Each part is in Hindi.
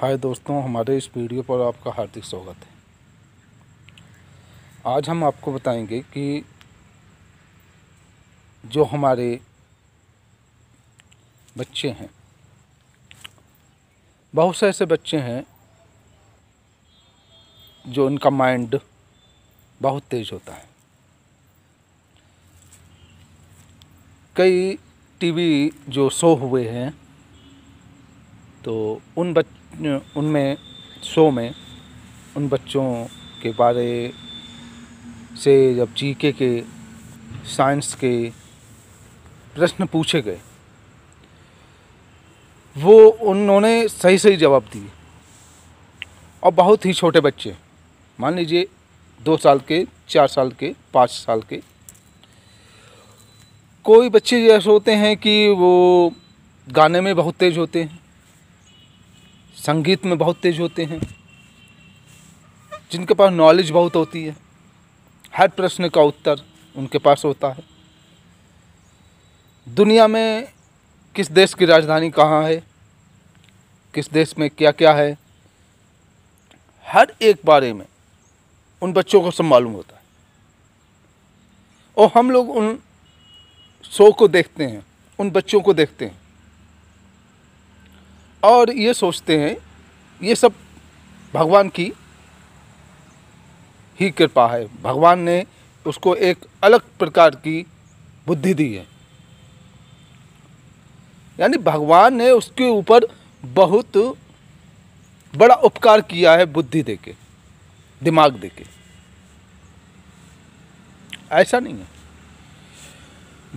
हाय दोस्तों हमारे इस वीडियो पर आपका हार्दिक स्वागत है आज हम आपको बताएंगे कि जो हमारे बच्चे हैं बहुत से ऐसे बच्चे हैं जो उनका माइंड बहुत तेज़ होता है कई टीवी जो शो हुए हैं तो उन बच उनमें शो में उन बच्चों के बारे से जब जी के के साइंस के प्रश्न पूछे गए वो उन्होंने सही सही जवाब दिए और बहुत ही छोटे बच्चे मान लीजिए दो साल के चार साल के पाँच साल के कोई बच्चे ऐसे होते हैं कि वो गाने में बहुत तेज़ होते हैं संगीत में बहुत तेज होते हैं जिनके पास नॉलेज बहुत होती है हर प्रश्न का उत्तर उनके पास होता है दुनिया में किस देश की राजधानी कहाँ है किस देश में क्या क्या है हर एक बारे में उन बच्चों को सब मालूम होता है और हम लोग उन शो को देखते हैं उन बच्चों को देखते हैं और ये सोचते हैं ये सब भगवान की ही कृपा है भगवान ने उसको एक अलग प्रकार की बुद्धि दी है यानी भगवान ने उसके ऊपर बहुत बड़ा उपकार किया है बुद्धि देके दिमाग देके ऐसा नहीं है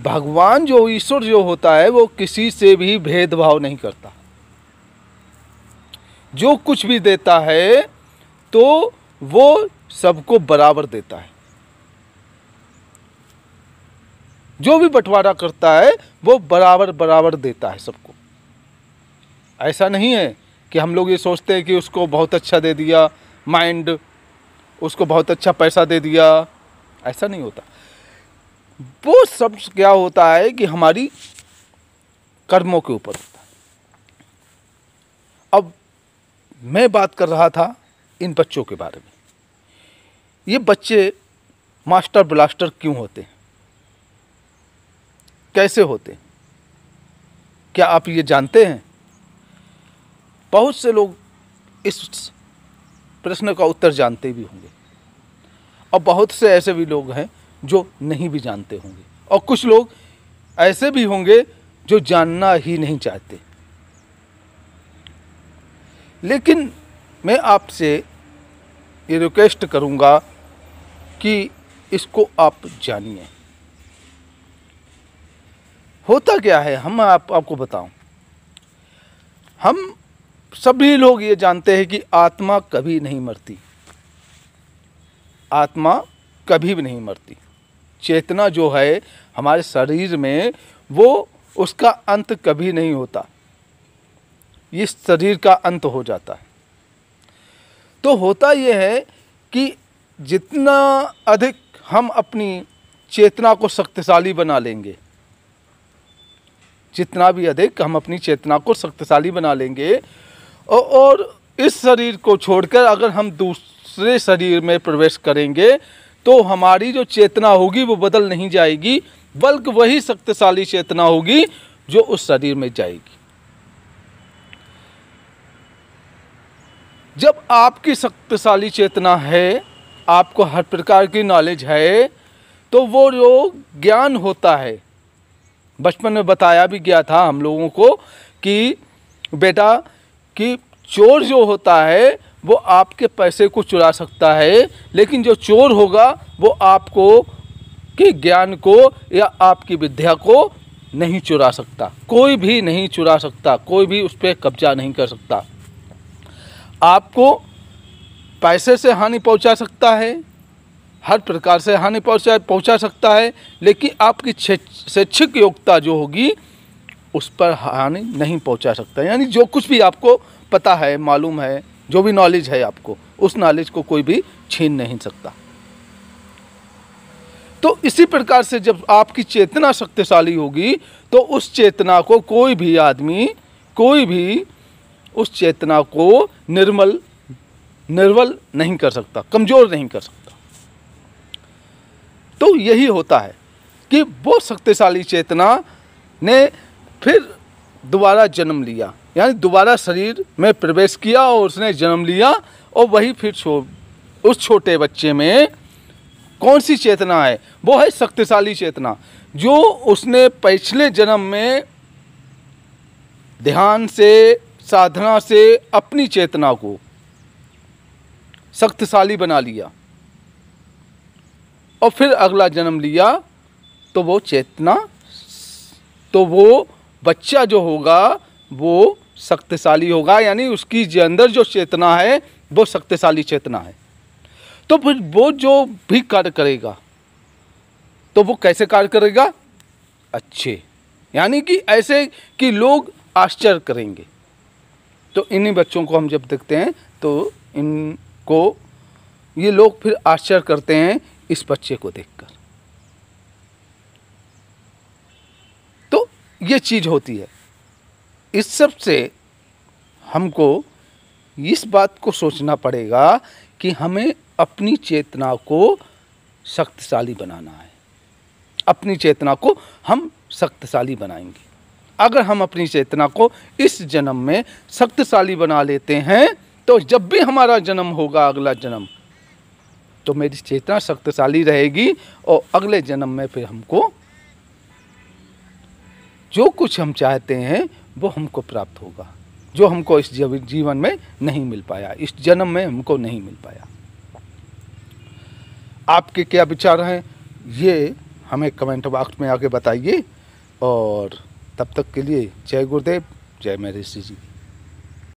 भगवान जो ईश्वर जो होता है वो किसी से भी भेदभाव नहीं करता जो कुछ भी देता है तो वो सबको बराबर देता है जो भी बंटवारा करता है वो बराबर बराबर देता है सबको ऐसा नहीं है कि हम लोग ये सोचते हैं कि उसको बहुत अच्छा दे दिया माइंड उसको बहुत अच्छा पैसा दे दिया ऐसा नहीं होता वो सब क्या होता है कि हमारी कर्मों के ऊपर होता है अब मैं बात कर रहा था इन बच्चों के बारे में ये बच्चे मास्टर ब्लास्टर क्यों होते हैं कैसे होते हैं क्या आप ये जानते हैं बहुत से लोग इस प्रश्न का उत्तर जानते भी होंगे और बहुत से ऐसे भी लोग हैं जो नहीं भी जानते होंगे और कुछ लोग ऐसे भी होंगे जो जानना ही नहीं चाहते लेकिन मैं आपसे ये रिक्वेस्ट करूँगा कि इसको आप जानिए होता क्या है हम आप, आपको बताऊं हम सभी लोग ये जानते हैं कि आत्मा कभी नहीं मरती आत्मा कभी भी नहीं मरती चेतना जो है हमारे शरीर में वो उसका अंत कभी नहीं होता इस शरीर का अंत हो जाता है तो होता यह है कि जितना अधिक हम अपनी चेतना को शक्तिशाली बना लेंगे जितना भी अधिक हम अपनी चेतना को शक्तिशाली बना लेंगे और इस शरीर को छोड़कर अगर हम दूसरे शरीर में प्रवेश करेंगे तो हमारी जो चेतना होगी वो बदल नहीं जाएगी बल्कि वही शक्तिशाली चेतना होगी जो उस शरीर में जाएगी जब आपकी शक्तिशाली चेतना है आपको हर प्रकार की नॉलेज है तो वो जो ज्ञान होता है बचपन में बताया भी गया था हम लोगों को कि बेटा कि चोर जो होता है वो आपके पैसे को चुरा सकता है लेकिन जो चोर होगा वो आपको के ज्ञान को या आपकी विद्या को नहीं चुरा सकता कोई भी नहीं चुरा सकता कोई भी उस पर कब्जा नहीं कर सकता आपको पैसे से हानि पहुंचा सकता है हर प्रकार से हानि पहुंचा पहुंचा सकता है लेकिन आपकी शैक्षिक योग्यता जो होगी उस पर हानि नहीं पहुंचा सकता यानी जो कुछ भी आपको पता है मालूम है जो भी नॉलेज है आपको उस नॉलेज को कोई भी छीन नहीं सकता तो इसी प्रकार से जब आपकी चेतना शक्तिशाली होगी तो उस चेतना को कोई भी आदमी कोई भी उस चेतना को निर्मल निर्बल नहीं कर सकता कमज़ोर नहीं कर सकता तो यही होता है कि वो शक्तिशाली चेतना ने फिर दोबारा जन्म लिया यानी दोबारा शरीर में प्रवेश किया और उसने जन्म लिया और वही फिर छो उस छोटे बच्चे में कौन सी चेतना है वो है शक्तिशाली चेतना जो उसने पिछले जन्म में ध्यान से साधना से अपनी चेतना को शक्तिशाली बना लिया और फिर अगला जन्म लिया तो वो चेतना तो वो बच्चा जो होगा वो शक्तिशाली होगा यानी उसकी जो अंदर जो चेतना है वो शक्तिशाली चेतना है तो फिर वो जो भी कार्य करेगा तो वो कैसे कार्य करेगा अच्छे यानी कि ऐसे कि लोग आश्चर्य करेंगे तो इन्हीं बच्चों को हम जब देखते हैं तो इनको ये लोग फिर आश्चर्य करते हैं इस बच्चे को देखकर तो ये चीज़ होती है इस सब से हमको इस बात को सोचना पड़ेगा कि हमें अपनी चेतना को शक्तिशाली बनाना है अपनी चेतना को हम शक्तिशाली बनाएंगे अगर हम अपनी चेतना को इस जन्म में शक्तिशाली बना लेते हैं तो जब भी हमारा जन्म होगा अगला जन्म तो मेरी चेतना शक्तिशाली रहेगी और अगले जन्म में फिर हमको जो कुछ हम चाहते हैं वो हमको प्राप्त होगा जो हमको इस जीवन में नहीं मिल पाया इस जन्म में हमको नहीं मिल पाया आपके क्या विचार हैं ये हमें कमेंट बॉक्स में आके बताइए और तब तक के लिए जय गुरुदेव जय महेश जी